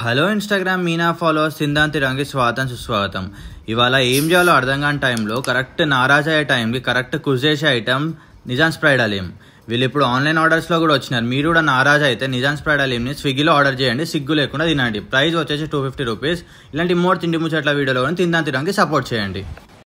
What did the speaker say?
hello Instagram మీనా followers సిందాంతి రంగి స్వాగతం సుస్వాగతం ఇవాళ ఏం చేయాలో అర్థం కాని టైంలో కరెక్ట్ నారాజ్ అయ్యే టైంకి కరెక్ట్ కుజ్ చేసే ఐటమ్ నిజాం స్ప్రైడ్ అలీం వీళ్ళు ఇప్పుడు ఆన్లైన్ ఆర్డర్స్లో కూడా వచ్చినారు మీరు కూడా నారాజ్ అయితే నిజాం స్ప్రైడ్ అలీంని స్విగ్గీలో ఆర్డర్ చేయండి సిగ్గు లేకుండా తినండి ప్రైస్ వచ్చేసి టూ ఫిఫ్టీ రూపీస్ ఇలాంటి మోర్ తిండి ముచ్చట్ల వీడియోలో తిందాంతి రంగి సపోర్ట్ చేయండి